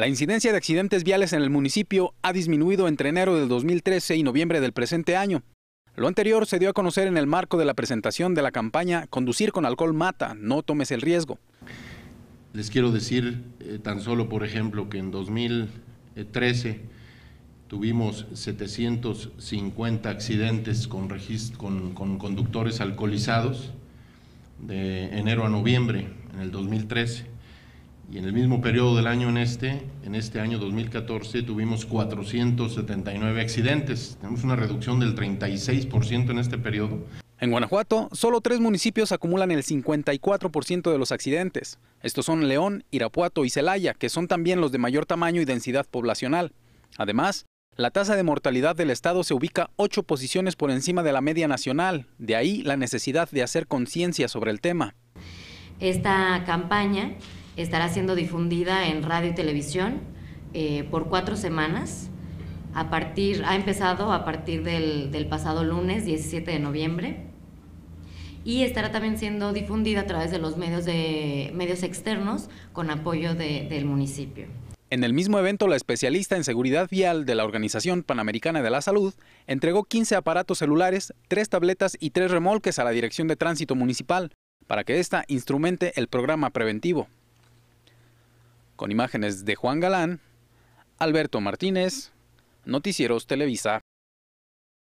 La incidencia de accidentes viales en el municipio ha disminuido entre enero de 2013 y noviembre del presente año. Lo anterior se dio a conocer en el marco de la presentación de la campaña Conducir con alcohol mata, no tomes el riesgo. Les quiero decir eh, tan solo, por ejemplo, que en 2013 tuvimos 750 accidentes con, con conductores alcoholizados de enero a noviembre en el 2013 y en el mismo periodo del año en este, en este año 2014 tuvimos 479 accidentes. Tenemos una reducción del 36% en este periodo. En Guanajuato, solo tres municipios acumulan el 54% de los accidentes. Estos son León, Irapuato y Celaya, que son también los de mayor tamaño y densidad poblacional. Además, la tasa de mortalidad del Estado se ubica ocho posiciones por encima de la media nacional, de ahí la necesidad de hacer conciencia sobre el tema. Esta campaña estará siendo difundida en radio y televisión eh, por cuatro semanas. A partir, ha empezado a partir del, pasado lunes 17 de noviembre y estará también siendo difundida a través de los medios, de, medios externos con apoyo del municipio. En el mismo evento, la especialista en seguridad vial de la Organización Panamericana de la Salud entregó 15 aparatos celulares, 3 tabletas y 3 remolques a la Dirección de Tránsito Municipal para que ésta instrumente el programa preventivo. Con imágenes de Juan Galán, Alberto Martínez, Noticieros Televisa.